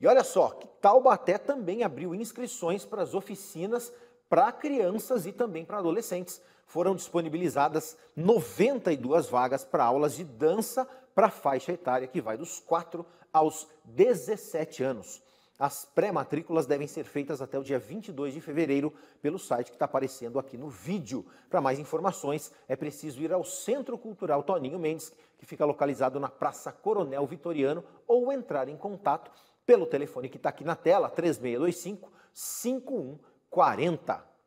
E olha só, que Taubaté também abriu inscrições para as oficinas para crianças e também para adolescentes. Foram disponibilizadas 92 vagas para aulas de dança para a faixa etária que vai dos 4 aos 17 anos. As pré-matrículas devem ser feitas até o dia 22 de fevereiro pelo site que está aparecendo aqui no vídeo. Para mais informações, é preciso ir ao Centro Cultural Toninho Mendes, que fica localizado na Praça Coronel Vitoriano, ou entrar em contato pelo telefone que está aqui na tela, 3625 5140.